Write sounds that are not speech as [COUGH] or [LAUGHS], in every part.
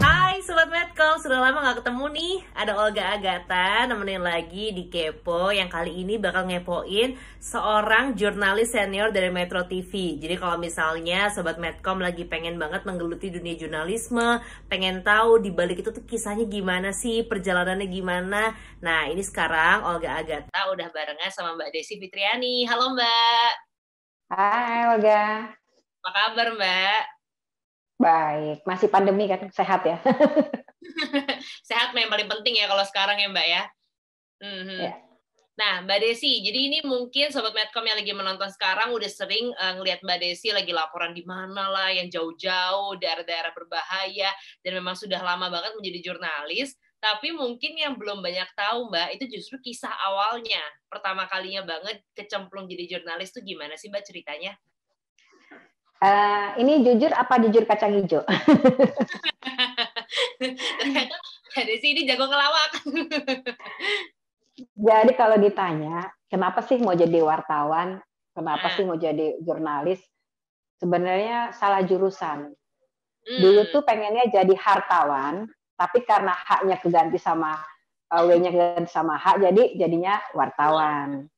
Hai Sobat Medcom, sudah lama gak ketemu nih Ada Olga Agata nemenin lagi di Kepo Yang kali ini bakal ngepoin seorang jurnalis senior dari Metro TV Jadi kalau misalnya Sobat Medcom lagi pengen banget menggeluti dunia jurnalisme Pengen tahu di balik itu tuh kisahnya gimana sih, perjalanannya gimana Nah ini sekarang Olga Agata udah barengan sama Mbak Desi Fitriani Halo Mbak Hai Olga apa kabar Mbak? Baik, masih pandemi kan sehat ya. [LAUGHS] sehat memang paling penting ya kalau sekarang ya Mbak ya. Mm-hmm. Yeah. Nah, Mbak Desi, jadi ini mungkin Sobat Medcom yang lagi menonton sekarang udah sering uh, ngelihat Mbak Desi lagi laporan di mana lah, yang jauh-jauh, daerah-daerah berbahaya, dan memang sudah lama banget menjadi jurnalis. Tapi mungkin yang belum banyak tahu Mbak, itu justru kisah awalnya. Pertama kalinya banget kecemplung jadi jurnalis tuh gimana sih Mbak ceritanya? Uh, ini jujur apa jujur kacang hijau? [LAUGHS] Ternyata ada sih ini jago ngelawak. [LAUGHS] jadi kalau ditanya, kenapa sih mau jadi wartawan? Kenapa nah. sih mau jadi jurnalis? Sebenarnya salah jurusan. Hmm. Dulu tuh pengennya jadi hartawan, tapi karena haknya keganti sama uh, W-nya keganti sama hak, jadi jadinya wartawan.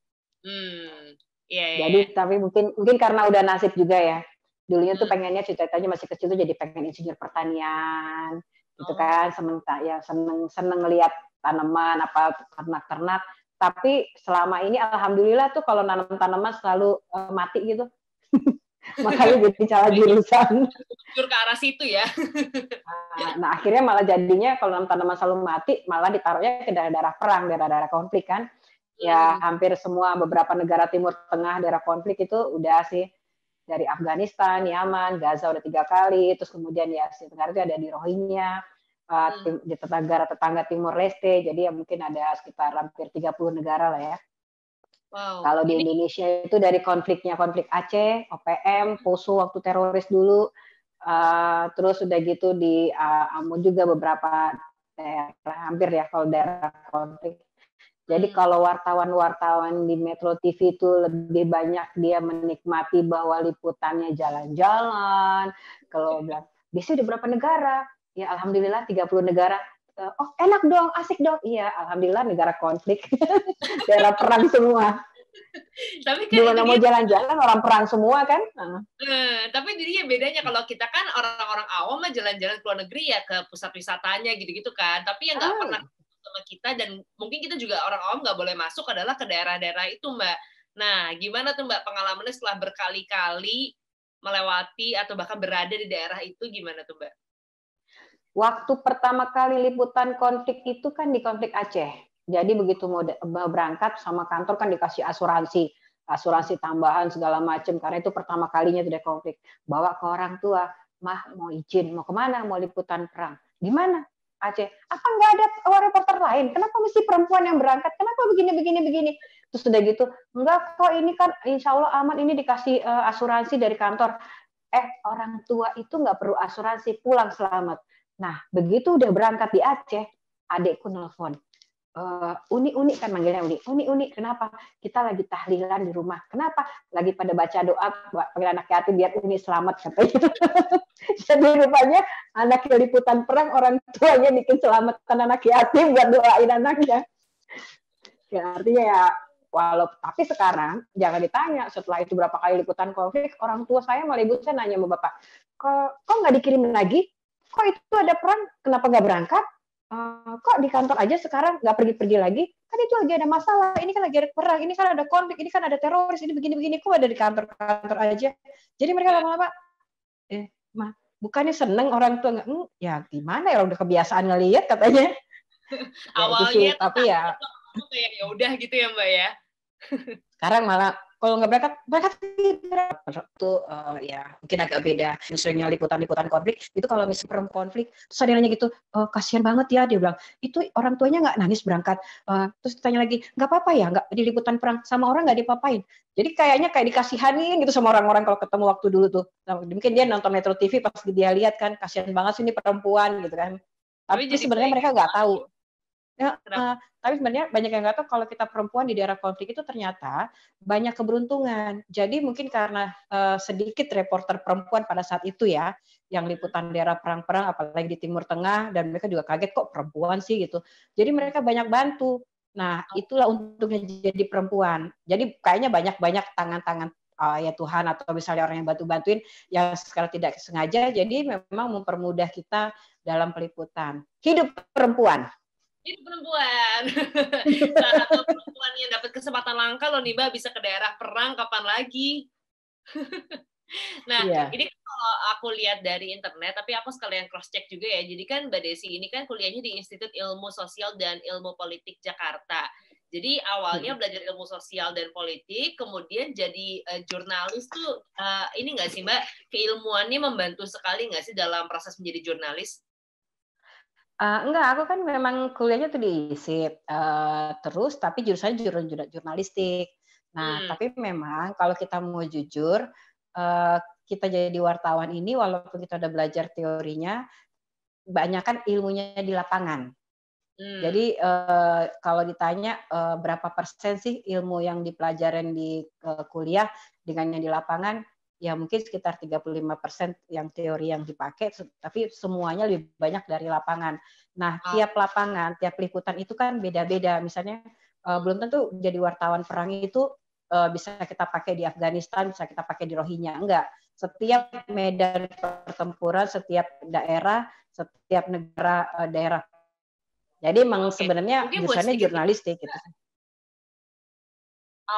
Hmm. Yeah, yeah. Jadi iya. tapi mungkin mungkin karena udah nasib juga ya dulunya tuh hmm. pengennya cita-citanya masih kecil tuh jadi pengen insinyur pertanian gitu oh. kan sementara ya seneng seneng lihat tanaman apa ternak-ternak tapi selama ini alhamdulillah tuh kalau nanam tanaman selalu uh, mati gitu [LAUGHS] makanya jadi [LAUGHS] salah jurusan jujur ke arah situ ya [LAUGHS] nah, nah akhirnya malah jadinya kalau nanam tanaman selalu mati malah ditaruhnya ke daerah-daerah perang daerah-daerah konflik kan ya hmm. hampir semua beberapa negara timur tengah daerah konflik itu udah sih dari Afghanistan, Yaman, Gaza udah tiga kali, terus kemudian ya Asia Tenggara ada di Rohingya, eh, hmm. di tetangga tetangga Timur Leste, jadi ya mungkin ada sekitar hampir 30 negara lah ya. Wow. Kalau di Indonesia itu dari konfliknya konflik Aceh, OPM, Poso waktu teroris dulu, uh, terus sudah gitu di uh, eh, Amun juga beberapa daerah hampir ya kalau daerah konflik jadi hmm. kalau wartawan-wartawan di Metro TV itu lebih banyak dia menikmati bahwa liputannya jalan-jalan. Kalau iya. bilang, biasanya di berapa negara? Ya Alhamdulillah 30 negara. Eh, oh enak dong, asik dong. Iya Alhamdulillah negara konflik. [LAUGHS] Daerah perang semua. tapi kan Dimana mau jalan-jalan orang perang semua kan nah. eh, tapi ya bedanya kalau kita kan orang-orang awam mah jalan-jalan ke luar negeri ya ke pusat wisatanya gitu-gitu kan tapi yang nggak ah. pernah sama kita dan mungkin kita juga orang awam nggak boleh masuk adalah ke daerah-daerah itu mbak nah gimana tuh mbak pengalamannya setelah berkali-kali melewati atau bahkan berada di daerah itu gimana tuh mbak waktu pertama kali liputan konflik itu kan di konflik Aceh jadi begitu mau berangkat sama kantor kan dikasih asuransi asuransi tambahan segala macam karena itu pertama kalinya tidak konflik bawa ke orang tua mah mau izin mau kemana mau liputan perang di mana Aceh, apa nggak ada reporter lain? Kenapa mesti perempuan yang berangkat? Kenapa begini begini begini? Terus udah gitu, enggak kok ini kan insya Allah aman ini dikasih uh, asuransi dari kantor. Eh orang tua itu nggak perlu asuransi, pulang selamat. Nah begitu udah berangkat di Aceh, adekku nelfon, Eh, unik-unik uh, kan manggilnya unik-unik unik kenapa kita lagi tahlilan di rumah kenapa lagi pada baca doa panggil anak yatim biar unik selamat katanya [LAUGHS] jadi rupanya anak liputan perang orang tuanya bikin selamatan anak yatim buat doain anaknya ya artinya ya walau tapi sekarang jangan ditanya setelah itu berapa kali liputan konflik orang tua saya malah ibu saya nanya sama bapak kok kok nggak dikirim lagi kok itu ada perang kenapa nggak berangkat Eh, kok di kantor aja sekarang nggak pergi-pergi lagi kan itu lagi ada masalah ini kan lagi ada perang ini kan ada konflik ini kan ada teroris ini begini-begini kok ada di kantor-kantor aja jadi mereka lama-lama eh mah bukannya seneng orang tua nggak hm, ya gimana ya udah kebiasaan ngelihat katanya [LAUGHS] awalnya gitu ya, gitu tapi ya ya udah gitu ya mbak ya [LAUGHS] sekarang malah kalau nggak berangkat berangkat itu uh, eh, ya mungkin agak beda misalnya liputan-liputan konflik itu kalau misalnya perempuan konflik terus ada nanya gitu oh, kasihan banget ya dia bilang itu orang tuanya nggak nangis berangkat uh, terus ditanya lagi nggak apa-apa ya nggak di liputan perang sama orang nggak dipapain jadi kayaknya kayak dikasihanin gitu sama orang-orang kalau ketemu waktu dulu tuh nah, mungkin dia nonton Metro TV pas dia lihat kan kasihan banget sih ini perempuan gitu kan tapi, tapi sebenarnya mereka nggak tahu Ya, uh, tapi sebenarnya banyak yang nggak tahu kalau kita perempuan di daerah konflik itu ternyata banyak keberuntungan. Jadi mungkin karena uh, sedikit reporter perempuan pada saat itu ya, yang liputan daerah perang-perang, apalagi di Timur Tengah, dan mereka juga kaget kok perempuan sih gitu. Jadi mereka banyak bantu. Nah, itulah untungnya jadi perempuan. Jadi kayaknya banyak-banyak tangan-tangan uh, ya Tuhan atau misalnya orang yang bantu-bantuin yang sekarang tidak sengaja, jadi memang mempermudah kita dalam peliputan. Hidup perempuan! Ini perempuan. [LAUGHS] Salah satu perempuan yang dapat kesempatan langka loh nih Mbak bisa ke daerah perang kapan lagi. [LAUGHS] nah, yeah. ini kan kalau aku lihat dari internet, tapi aku sekalian cross check juga ya. Jadi kan Mbak Desi ini kan kuliahnya di Institut Ilmu Sosial dan Ilmu Politik Jakarta. Jadi awalnya hmm. belajar ilmu sosial dan politik, kemudian jadi uh, jurnalis tuh uh, ini nggak sih Mbak keilmuannya membantu sekali nggak sih dalam proses menjadi jurnalis? Uh, enggak, aku kan memang kuliahnya tuh di ISIP. Uh, terus tapi jurusannya jurusan jurnalistik. Nah, hmm. tapi memang kalau kita mau jujur, uh, kita jadi wartawan ini walaupun kita udah belajar teorinya, banyak kan ilmunya di lapangan. Hmm. Jadi uh, kalau ditanya uh, berapa persen sih ilmu yang dipelajarin di uh, kuliah dengan yang di lapangan, ya mungkin sekitar 35% yang teori yang dipakai tapi semuanya lebih banyak dari lapangan. Nah, ah. tiap lapangan, tiap liputan itu kan beda-beda. Misalnya uh, belum tentu jadi wartawan perang itu uh, bisa kita pakai di Afghanistan, bisa kita pakai di Rohingya, enggak. Setiap medan pertempuran, setiap daerah, setiap negara uh, daerah. Jadi memang sebenarnya jurusannya jurnalistik gitu.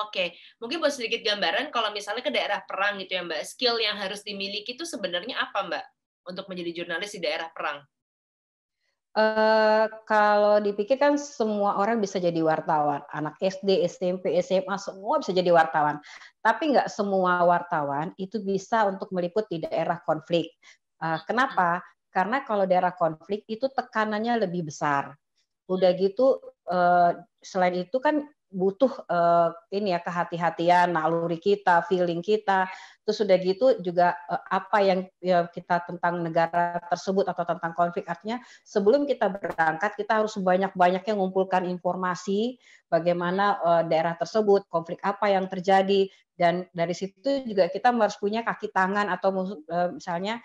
Oke, mungkin buat sedikit gambaran kalau misalnya ke daerah perang gitu ya Mbak, skill yang harus dimiliki itu sebenarnya apa Mbak untuk menjadi jurnalis di daerah perang? Uh, kalau dipikir kan semua orang bisa jadi wartawan, anak SD, SMP, SMA semua bisa jadi wartawan. Tapi nggak semua wartawan itu bisa untuk meliput di daerah konflik. Uh, kenapa? Hmm. Karena kalau daerah konflik itu tekanannya lebih besar. Udah hmm. gitu eh, selain itu kan butuh uh, ini ya kehati-hatian naluri kita, feeling kita. Terus sudah gitu juga uh, apa yang ya, kita tentang negara tersebut atau tentang konflik artinya sebelum kita berangkat kita harus banyak-banyaknya mengumpulkan informasi bagaimana uh, daerah tersebut, konflik apa yang terjadi dan dari situ juga kita harus punya kaki tangan atau uh, misalnya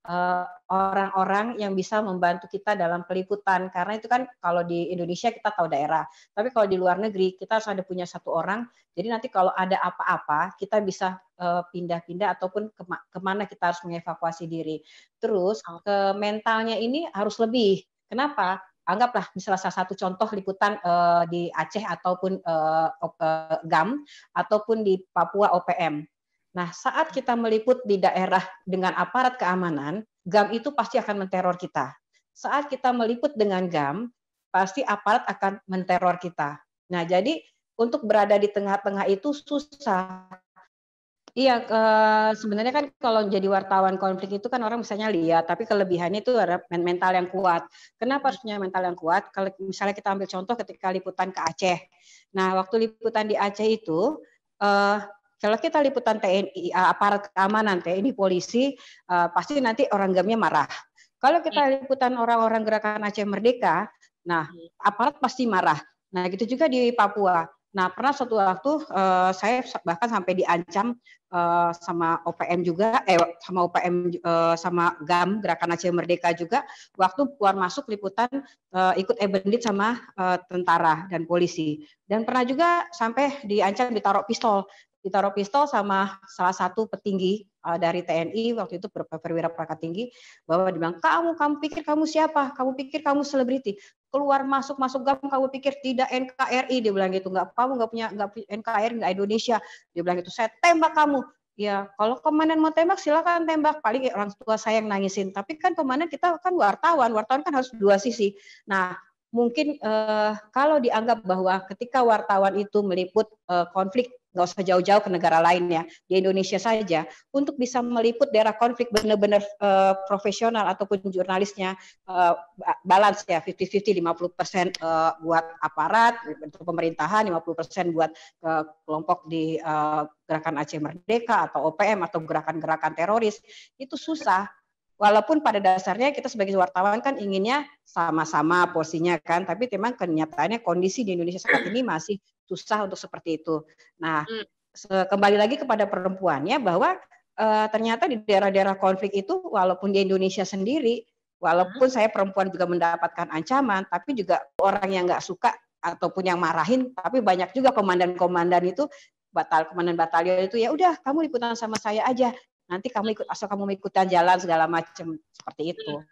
Eh, orang-orang yang bisa membantu kita dalam peliputan karena itu kan kalau di Indonesia kita tahu daerah tapi kalau di luar negeri kita harus ada punya satu orang jadi nanti kalau ada apa-apa kita bisa eh, pindah-pindah ataupun kema kemana kita harus mengevakuasi diri terus ke mentalnya ini harus lebih kenapa anggaplah misalnya salah satu contoh liputan uh, di Aceh ataupun uh, GAM ataupun di Papua OPM. Nah, saat kita meliput di daerah dengan aparat keamanan, GAM itu pasti akan menteror kita. Saat kita meliput dengan GAM, pasti aparat akan menteror kita. Nah, jadi untuk berada di tengah-tengah itu susah. Iya, eh, sebenarnya kan kalau jadi wartawan konflik itu kan orang misalnya lihat, tapi kelebihannya itu ada mental yang kuat. Kenapa harusnya mental yang kuat? Kalau misalnya kita ambil contoh ketika liputan ke Aceh. Nah, waktu liputan di Aceh itu, eh, kalau kita liputan TNI, eh, aparat keamanan, TNI, polisi, eh, pasti nanti orang gamnya marah. Kalau kita hmm. liputan orang-orang gerakan Aceh Merdeka, nah hmm. aparat pasti marah. Nah gitu juga di Papua. Nah pernah suatu waktu uh, saya bahkan sampai diancam uh, sama OPM juga, eh sama OPM uh, sama GAM Gerakan Aceh Merdeka juga waktu keluar masuk liputan uh, ikut ebendit sama uh, tentara dan polisi. Dan pernah juga sampai diancam ditaruh pistol ditaruh pistol sama salah satu petinggi eh, dari TNI waktu itu perwira perangkat tinggi bahwa dibilang kamu kamu pikir kamu siapa kamu pikir kamu selebriti keluar masuk masuk gam kamu pikir tidak NKRI dia bilang gitu nggak kamu nggak punya nggak NKRI nggak Indonesia dia bilang gitu saya tembak kamu ya kalau komandan mau tembak silakan tembak paling orang tua saya yang nangisin tapi kan komandan kita kan wartawan wartawan kan harus dua sisi nah mungkin eh, kalau dianggap bahwa ketika wartawan itu meliput eh, konflik nggak usah jauh-jauh ke negara lain ya di Indonesia saja untuk bisa meliput daerah konflik benar-benar uh, profesional ataupun jurnalisnya uh, balance ya 50-50 50 persen uh, buat aparat untuk pemerintahan 50 persen buat uh, kelompok di uh, gerakan Aceh Merdeka atau OPM atau gerakan-gerakan teroris itu susah walaupun pada dasarnya kita sebagai wartawan kan inginnya sama-sama porsinya kan, tapi memang kenyataannya kondisi di Indonesia saat ini masih susah untuk seperti itu. Nah, hmm. kembali lagi kepada perempuannya bahwa e, ternyata di daerah-daerah konflik itu walaupun di Indonesia sendiri, walaupun hmm. saya perempuan juga mendapatkan ancaman, tapi juga orang yang nggak suka ataupun yang marahin, tapi banyak juga komandan-komandan itu batal komandan batalion itu ya udah kamu ikutan sama saya aja nanti kamu hmm. ikut asal kamu ikutan jalan segala macam seperti itu hmm.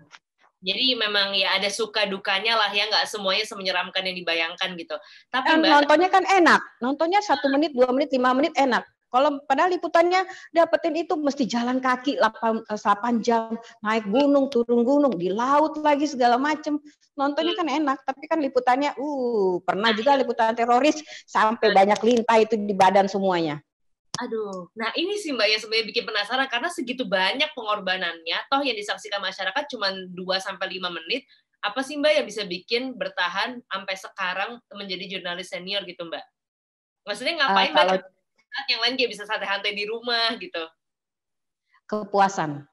Jadi memang ya ada suka dukanya lah ya nggak semuanya semenyeramkan yang dibayangkan gitu. Tapi eh, nontonnya kan enak, nontonnya satu ah. menit, dua menit, lima menit enak. Kalau padahal liputannya dapetin itu mesti jalan kaki 8, 8 eh, jam, naik gunung, turun gunung, di laut lagi segala macem. Nontonnya hmm. kan enak, tapi kan liputannya, uh, pernah nah, juga iya. liputan teroris sampai nah. banyak lintah itu di badan semuanya. Aduh, nah ini sih Mbak yang sebenarnya bikin penasaran karena segitu banyak pengorbanannya, toh yang disaksikan masyarakat cuma 2 sampai 5 menit. Apa sih Mbak yang bisa bikin bertahan sampai sekarang menjadi jurnalis senior gitu Mbak? Maksudnya eh, ngapain uh, kalau... Mbak? Yang lain dia bisa santai-santai di rumah gitu. Kepuasan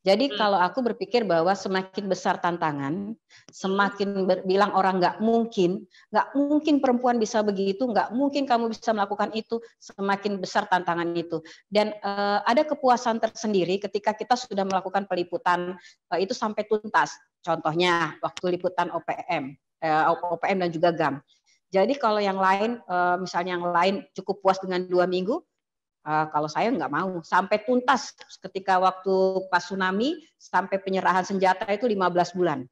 jadi hmm. kalau aku berpikir bahwa semakin besar tantangan, semakin bilang orang nggak mungkin, nggak mungkin perempuan bisa begitu, nggak mungkin kamu bisa melakukan itu, semakin besar tantangan itu. Dan uh, ada kepuasan tersendiri ketika kita sudah melakukan peliputan uh, itu sampai tuntas. Contohnya waktu liputan OPM, uh, eh, OPM dan juga GAM. Jadi kalau yang lain, misalnya yang lain cukup puas dengan dua minggu, Eh, kalau saya nggak mau sampai tuntas ketika waktu pas tsunami sampai penyerahan senjata itu 15 bulan.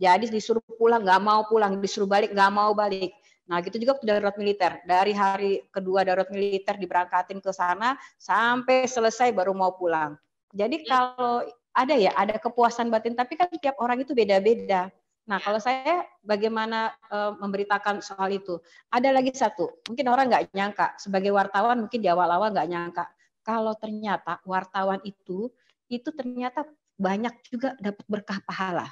Jadi disuruh pulang nggak mau pulang, disuruh balik nggak mau balik. Nah gitu juga ke darurat militer. Dari hari kedua darurat militer diberangkatin ke sana sampai selesai baru mau pulang. Jadi iya. kalau ada ya ada kepuasan batin tapi kan tiap orang itu beda-beda. Nah, iya. kalau saya bagaimana uh, memberitakan soal itu? Ada lagi satu, mungkin orang nggak nyangka, sebagai wartawan mungkin di awal-awal nggak nyangka, kalau ternyata wartawan itu, itu ternyata banyak juga dapat berkah pahala.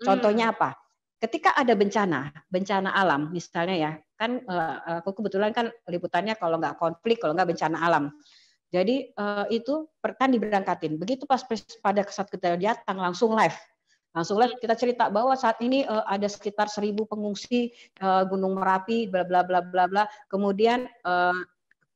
Hmm. Contohnya hmm. apa? Ketika ada bencana, bencana alam misalnya ya, kan uh, aku kebetulan kan liputannya kalau nggak konflik, kalau nggak bencana alam. Jadi uh, itu kan diberangkatin. Begitu pas pada saat kita datang langsung live langsunglah kita cerita bahwa saat ini uh, ada sekitar seribu pengungsi uh, Gunung Merapi bla bla bla bla bla kemudian uh,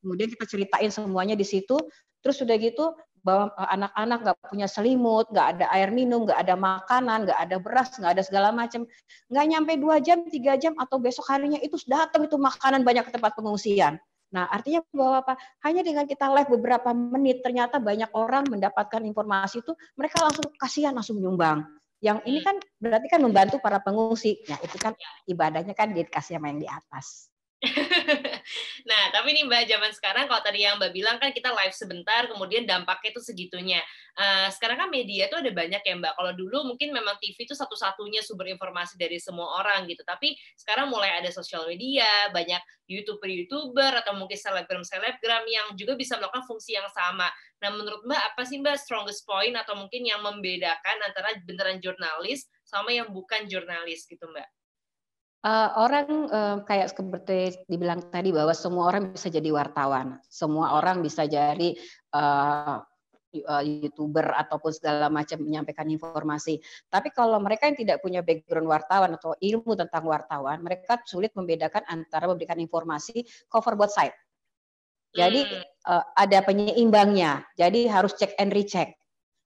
kemudian kita ceritain semuanya di situ terus sudah gitu bahwa anak-anak nggak punya selimut, nggak ada air minum, nggak ada makanan, nggak ada beras, nggak ada segala macam. Nggak nyampe dua jam, tiga jam, atau besok harinya itu sudah datang itu makanan banyak ke tempat pengungsian. Nah, artinya bahwa apa? Hanya dengan kita live beberapa menit, ternyata banyak orang mendapatkan informasi itu, mereka langsung kasihan, langsung menyumbang. Yang ini hmm. kan berarti kan membantu para pengungsi. Nah, itu kan iya. ibadahnya kan dikasih sama yang di atas. [LAUGHS] Nah, tapi nih Mbak, zaman sekarang kalau tadi yang Mbak bilang kan kita live sebentar, kemudian dampaknya itu segitunya. Uh, sekarang kan media itu ada banyak ya Mbak. Kalau dulu mungkin memang TV itu satu-satunya sumber informasi dari semua orang gitu. Tapi sekarang mulai ada sosial media, banyak YouTuber-YouTuber atau mungkin selebgram-selebgram yang juga bisa melakukan fungsi yang sama. Nah, menurut Mbak apa sih Mbak strongest point atau mungkin yang membedakan antara beneran jurnalis sama yang bukan jurnalis gitu Mbak? uh, orang uh, kayak seperti dibilang tadi bahwa semua orang bisa jadi wartawan, semua orang bisa jadi uh, youtuber ataupun segala macam menyampaikan informasi. Tapi kalau mereka yang tidak punya background wartawan atau ilmu tentang wartawan, mereka sulit membedakan antara memberikan informasi cover both side. Jadi uh, ada penyeimbangnya. Jadi harus cek and recheck.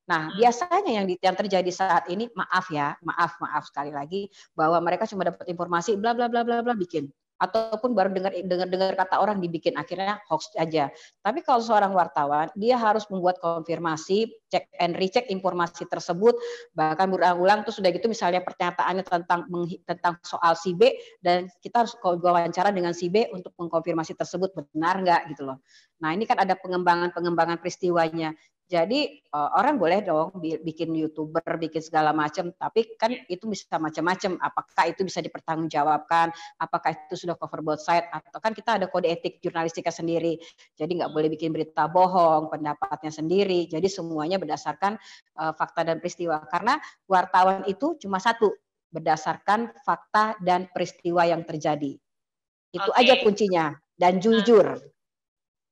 Nah, hmm. biasanya yang, di, yang terjadi saat ini, maaf ya, maaf, maaf sekali lagi, bahwa mereka cuma dapat informasi bla bla bla bla bla bikin ataupun baru dengar dengar dengar kata orang dibikin akhirnya hoax aja. Tapi kalau seorang wartawan, dia harus membuat konfirmasi, cek and recheck informasi tersebut, bahkan berulang-ulang terus sudah gitu misalnya pernyataannya tentang tentang soal si B dan kita harus wawancara dengan si B untuk mengkonfirmasi tersebut benar nggak gitu loh. Nah, ini kan ada pengembangan-pengembangan peristiwanya. Jadi uh, orang boleh dong bikin youtuber, bikin segala macam, tapi kan iya. itu bisa macam-macam. Apakah itu bisa dipertanggungjawabkan? Apakah itu sudah cover both side? Atau kan kita ada kode etik jurnalistika sendiri. Jadi nggak boleh bikin berita bohong, pendapatnya sendiri. Jadi semuanya berdasarkan uh, fakta dan peristiwa. Karena wartawan itu cuma satu, berdasarkan fakta dan peristiwa yang terjadi. Itu okay. aja kuncinya dan jujur. Nah,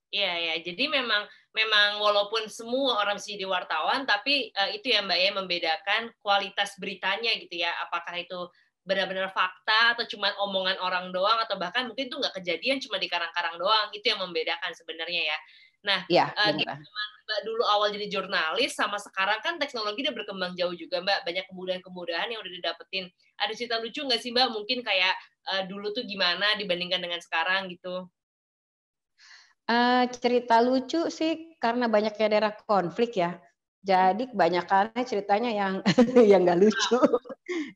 Iya ya, jadi memang memang walaupun semua orang bisa jadi wartawan, tapi uh, itu ya Mbak ya membedakan kualitas beritanya gitu ya, apakah itu benar-benar fakta atau cuma omongan orang doang atau bahkan mungkin itu nggak kejadian cuma di karang-karang doang itu yang membedakan sebenarnya ya. Nah, ya, uh, Mbak dulu awal jadi jurnalis sama sekarang kan teknologi udah berkembang jauh juga Mbak, banyak kemudahan-kemudahan yang udah didapetin. Ada cerita lucu nggak sih Mbak mungkin kayak uh, dulu tuh gimana dibandingkan dengan sekarang gitu? Uh, cerita lucu sih karena banyaknya daerah konflik ya. Jadi kebanyakan ceritanya yang [LAUGHS] yang nggak lucu.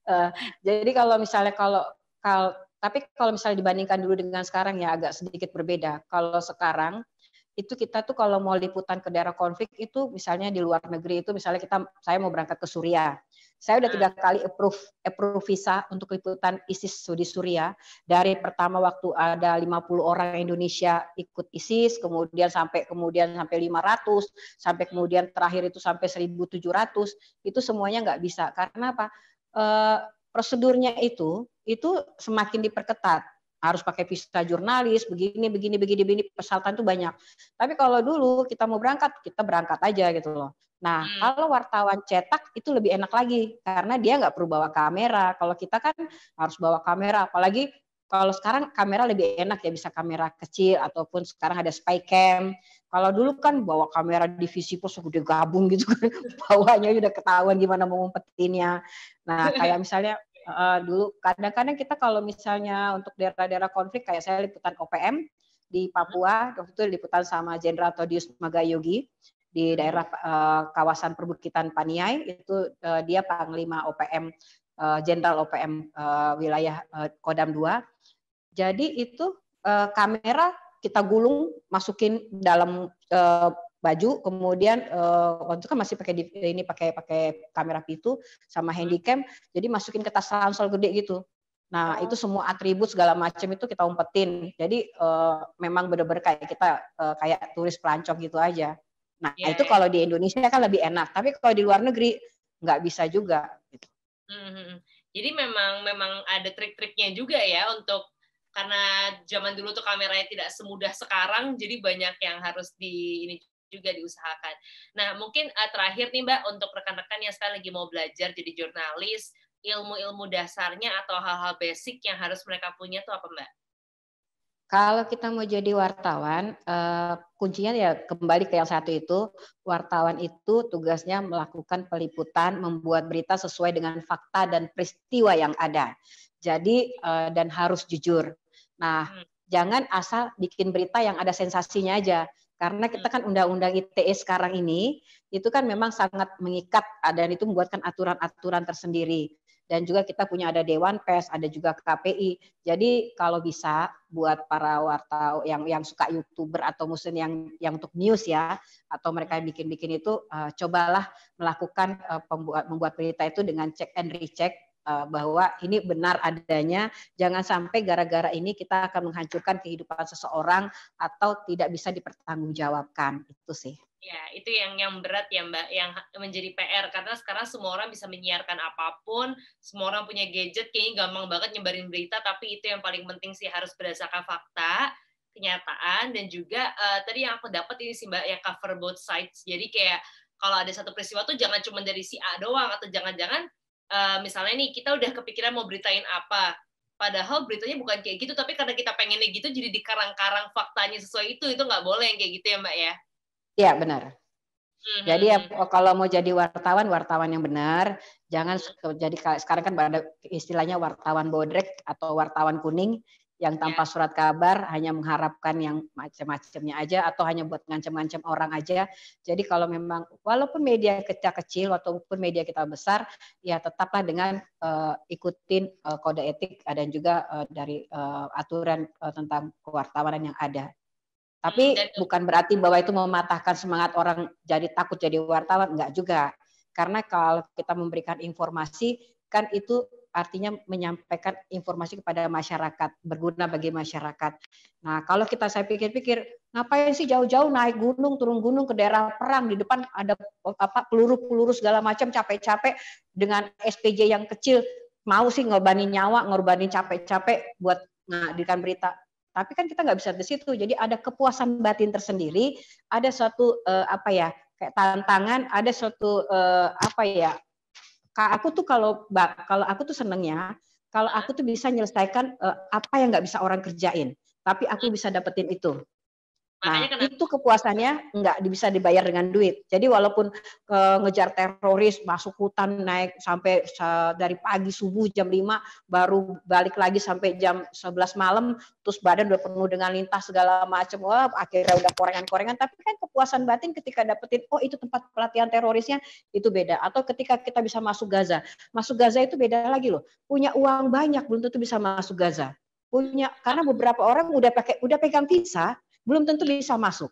Uh, [LAUGHS] jadi kalau misalnya kalau kalau tapi kalau misalnya dibandingkan dulu dengan sekarang ya agak sedikit berbeda. Kalau sekarang itu kita tuh kalau mau liputan ke daerah konflik itu misalnya di luar negeri itu misalnya kita saya mau berangkat ke Suriah. Saya udah tiga hmm. kali approve approve visa untuk liputan ISIS di Suriah. Dari pertama waktu ada 50 orang Indonesia ikut ISIS, kemudian sampai kemudian sampai 500, sampai kemudian terakhir itu sampai 1700, itu semuanya nggak bisa. Karena apa? E, prosedurnya itu itu semakin diperketat harus pakai visa jurnalis, begini, begini, begini, begini, persyaratan itu banyak. Tapi kalau dulu kita mau berangkat, kita berangkat aja gitu loh. Nah, hmm. kalau wartawan cetak itu lebih enak lagi karena dia nggak perlu bawa kamera. Kalau kita kan harus bawa kamera, apalagi kalau sekarang kamera lebih enak ya bisa kamera kecil ataupun sekarang ada spy cam. Kalau dulu kan bawa kamera divisi pos udah gabung gitu kan, [LAUGHS] bawanya udah ketahuan gimana mau ngumpetinnya. Nah, kayak [LAUGHS] misalnya uh, dulu kadang-kadang kita kalau misalnya untuk daerah-daerah konflik kayak saya liputan OPM di hmm. Papua waktu itu liputan sama Jenderal Todius Magayogi di hmm. daerah uh, kawasan perbukitan Paniai itu uh, dia panglima OPM eh, Jenderal uh, OPM uh, wilayah uh, Kodam 2. Jadi itu uh, kamera kita gulung masukin dalam uh, baju kemudian uh, waktu itu kan masih pakai ini pakai pakai kamera pitu sama hmm. handycam jadi masukin ke tas ransel gede gitu nah oh. itu semua atribut segala macam itu kita umpetin jadi uh, memang bener benar kayak kita uh, kayak turis pelancong gitu aja nah yeah. itu iya. kalau di Indonesia kan lebih enak tapi kalau di luar negeri nggak bisa juga gitu. Mm-hmm. jadi memang memang ada trik-triknya juga ya untuk karena zaman dulu tuh kameranya tidak semudah sekarang jadi banyak yang harus di ini juga diusahakan. Nah, mungkin uh, terakhir nih Mbak untuk rekan-rekan yang sekarang lagi mau belajar jadi jurnalis, ilmu-ilmu dasarnya atau hal-hal basic yang harus mereka punya tuh apa Mbak? Kalau kita mau jadi wartawan, eh, kuncinya ya kembali ke yang satu itu, wartawan itu tugasnya melakukan peliputan, membuat berita sesuai dengan fakta dan peristiwa yang ada. Jadi eh, dan harus jujur. Nah, hmm. jangan asal bikin berita yang ada sensasinya aja karena kita hmm. kan undang-undang ITE sekarang ini itu kan memang sangat mengikat dan itu membuatkan aturan-aturan tersendiri. Dan juga kita punya ada Dewan Pers, ada juga KPI. Jadi kalau bisa buat para wartawan yang yang suka youtuber atau muslim yang yang untuk news ya atau mereka yang bikin-bikin itu uh, cobalah melakukan uh, pembuat membuat berita itu dengan cek and recheck Eh, bahwa ini benar adanya. Jangan sampai gara-gara ini kita akan menghancurkan kehidupan seseorang atau tidak bisa dipertanggungjawabkan. Itu sih. Ya, itu yang yang berat ya Mbak, yang menjadi PR karena sekarang semua orang bisa menyiarkan apapun, semua orang punya gadget, kayaknya gampang banget nyebarin berita, tapi itu yang paling penting sih harus berdasarkan fakta, kenyataan dan juga uh, tadi yang aku dapat ini sih Mbak yang cover both sides. Jadi kayak kalau ada satu peristiwa tuh jangan cuma dari si A doang atau jangan-jangan uh, misalnya nih kita udah kepikiran mau beritain apa padahal beritanya bukan kayak gitu tapi karena kita pengennya gitu jadi dikarang-karang faktanya sesuai itu itu nggak boleh yang kayak gitu ya mbak ya iya benar mm-hmm. jadi ya oh, kalau mau jadi wartawan wartawan yang benar jangan mm-hmm. jadi sekarang kan ada istilahnya wartawan bodrek atau wartawan kuning yang iya. tanpa surat kabar hanya mengharapkan yang macam-macamnya aja atau hanya buat ngancam-ngancam orang aja. Jadi kalau memang walaupun media kecil kecil ataupun media kita besar, ya tetaplah dengan uh, ikutin uh, kode etik dan juga uh, dari uh, aturan uh, tentang wartawan yang ada. Tapi hmm, bukan berarti bahwa itu mematahkan semangat orang jadi takut jadi wartawan, enggak juga. Karena kalau kita memberikan informasi kan itu artinya menyampaikan informasi kepada masyarakat, berguna bagi masyarakat. Nah, kalau kita saya pikir-pikir, ngapain sih jauh-jauh naik gunung, turun gunung ke daerah perang di depan ada apa peluru-peluru segala macam capek-capek dengan SPJ yang kecil mau sih ngorbanin nyawa, ngorbanin capek-capek buat ngadikan berita. Tapi kan kita nggak bisa di situ. Jadi ada kepuasan batin tersendiri, ada suatu eh, apa ya kayak tantangan, ada suatu eh, apa ya Kak aku tuh kalau kalau aku tuh senengnya kalau aku tuh bisa menyelesaikan eh, apa yang nggak bisa orang kerjain tapi aku hmm. bisa dapetin itu nah, kenapa? itu kepuasannya nggak bisa dibayar dengan duit. Jadi walaupun ke ngejar teroris, masuk hutan, naik sampai dari pagi subuh jam 5, baru balik lagi sampai jam 11 malam, terus badan udah penuh dengan lintas segala macam, wah akhirnya udah korengan-korengan. Tapi kan kepuasan batin ketika dapetin, oh itu tempat pelatihan terorisnya, itu beda. Atau ketika kita bisa masuk Gaza. Masuk Gaza itu beda lagi loh. Punya uang banyak belum tentu bisa masuk Gaza punya karena beberapa orang udah pakai udah pegang visa belum tentu bisa masuk.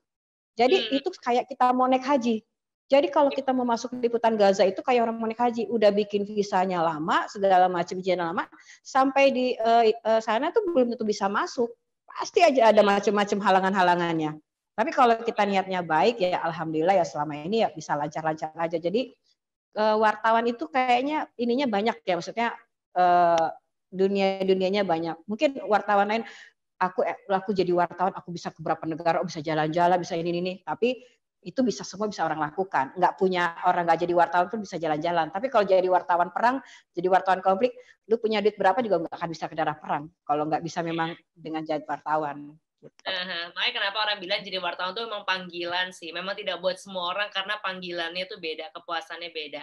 Jadi hmm. itu kayak kita mau naik haji. Jadi kalau kita mau masuk liputan Gaza itu kayak orang mau naik haji, udah bikin visanya lama, segala macam izinnya lama, sampai di uh, uh, sana tuh belum tentu bisa masuk. Pasti aja ada macam-macam halangan-halangannya. Tapi kalau kita niatnya baik ya alhamdulillah ya selama ini ya bisa lancar-lancar aja. Jadi uh, wartawan itu kayaknya ininya banyak ya, maksudnya uh, dunia dunianya banyak. Mungkin wartawan lain aku eh, aku jadi wartawan aku bisa ke beberapa negara oh bisa jalan-jalan bisa ini ini tapi itu bisa semua bisa orang lakukan nggak punya orang nggak jadi wartawan pun bisa jalan-jalan tapi kalau jadi wartawan perang jadi wartawan konflik lu punya duit berapa juga nggak akan bisa ke daerah perang kalau nggak bisa memang dengan jadi wartawan Gitu. Uh, makanya kenapa orang bilang jadi wartawan itu memang panggilan sih. Memang tidak buat semua orang karena panggilannya itu beda, kepuasannya beda.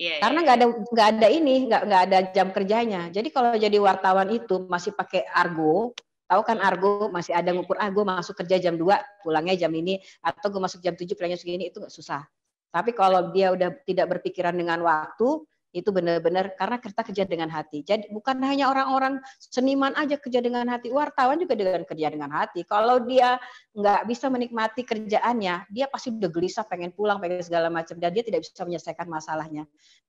Yeah, iya. karena nggak yeah. ada nggak ada ini, nggak nggak ada jam kerjanya. Jadi kalau jadi wartawan itu masih pakai argo, tahu kan argo masih ada ngukur ah masuk kerja jam 2 pulangnya jam ini atau gue masuk jam 7 pulangnya segini itu susah tapi kalau dia udah tidak berpikiran dengan waktu itu benar-benar karena kita kerja dengan hati jadi bukan hanya orang-orang seniman aja kerja dengan hati wartawan juga dengan kerja dengan hati kalau dia nggak bisa menikmati kerjaannya dia pasti udah gelisah pengen pulang pengen segala macam dan dia tidak bisa menyelesaikan masalahnya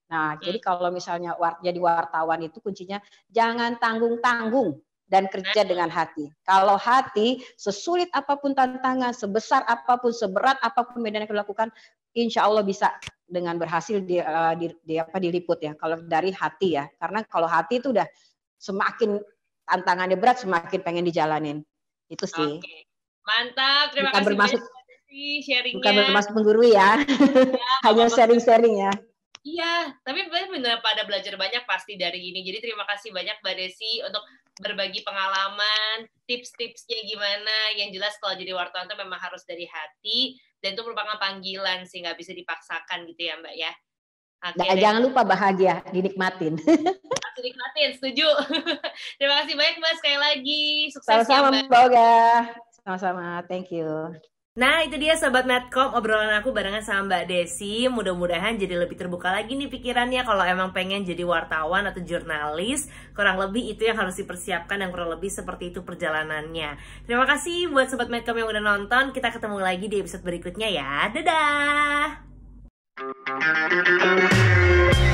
nah hmm. jadi kalau misalnya jadi wartawan itu kuncinya jangan tanggung-tanggung dan kerja dengan hati. Kalau hati, sesulit apapun tantangan, sebesar apapun, seberat apapun medan yang kita lakukan, insya Allah bisa dengan berhasil di, uh, di, di apa diliput ya. Kalau dari hati ya, karena kalau hati itu udah semakin tantangannya berat, semakin pengen dijalanin. Itu sih. Okay. Mantap, terima bukan kasih. Bermaksud, sharingnya. Bukan bermaksud menggurui ya, ya [LAUGHS] hanya sharing-sharing ya. Iya, tapi benar pada belajar banyak pasti dari ini. Jadi terima kasih banyak Mbak Desi untuk berbagi pengalaman, tips-tipsnya gimana. Yang jelas kalau jadi wartawan itu memang harus dari hati dan itu merupakan panggilan sih nggak bisa dipaksakan gitu ya Mbak ya. Okay, nah, jangan lupa bahagia, dinikmatin. [LAUGHS] dinikmatin, setuju. [LAUGHS] terima kasih banyak Mbak sekali lagi. Sukses ya, Sama-sama, ya, Mbak. Sama-sama, thank you. Nah itu dia Sobat Medcom obrolan aku barengan sama Mbak Desi Mudah-mudahan jadi lebih terbuka lagi nih pikirannya Kalau emang pengen jadi wartawan atau jurnalis Kurang lebih itu yang harus dipersiapkan Dan kurang lebih seperti itu perjalanannya Terima kasih buat Sobat Medcom yang udah nonton Kita ketemu lagi di episode berikutnya ya Dadah